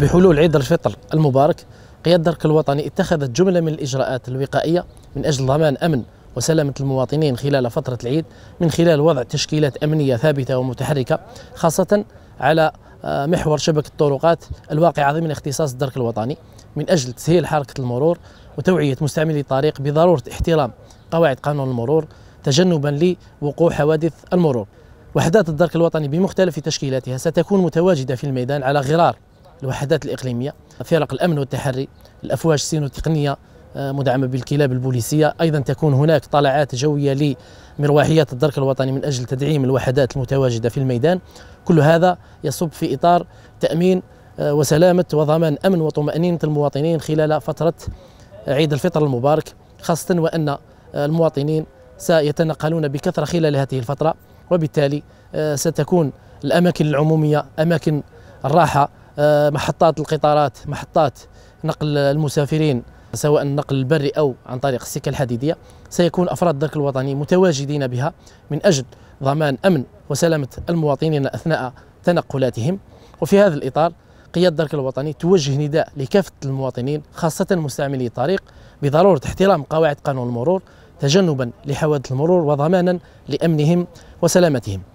بحلول عيد الفطر المبارك قيادة الدرك الوطني اتخذت جملة من الإجراءات الوقائية من أجل ضمان أمن وسلامة المواطنين خلال فترة العيد من خلال وضع تشكيلات أمنية ثابتة ومتحركة خاصة على آه، محور شبكة الطرقات الواقعة ضمن اختصاص الدرك الوطني من أجل تسهيل حركة المرور وتوعية مستعملي الطريق بضرورة احترام قواعد قانون المرور تجنبا لوقوع حوادث المرور وحدات الدرك الوطني بمختلف تشكيلاتها ستكون متواجدة في الميدان على غرار الوحدات الإقليمية فرق الأمن والتحري الأفواج التقنيه آه، مدعمة بالكلاب البوليسية أيضا تكون هناك طلعات جوية لمروحيات الدرك الوطني من أجل تدعيم الوحدات المتواجدة في الميدان كل هذا يصب في إطار تأمين آه، وسلامة وضمان أمن وطمأنينة المواطنين خلال فترة عيد الفطر المبارك خاصة وأن المواطنين سيتنقلون بكثرة خلال هذه الفترة وبالتالي آه، ستكون الأماكن العمومية أماكن الراحة آه، محطات القطارات محطات نقل المسافرين سواء النقل البري أو عن طريق السكة الحديدية سيكون أفراد الدرك الوطني متواجدين بها من أجل ضمان أمن وسلامة المواطنين أثناء تنقلاتهم وفي هذا الإطار قيادة الدرك الوطني توجه نداء لكافة المواطنين خاصة مستعملي الطريق بضرورة احترام قواعد قانون المرور تجنبا لحوادث المرور وضمانا لأمنهم وسلامتهم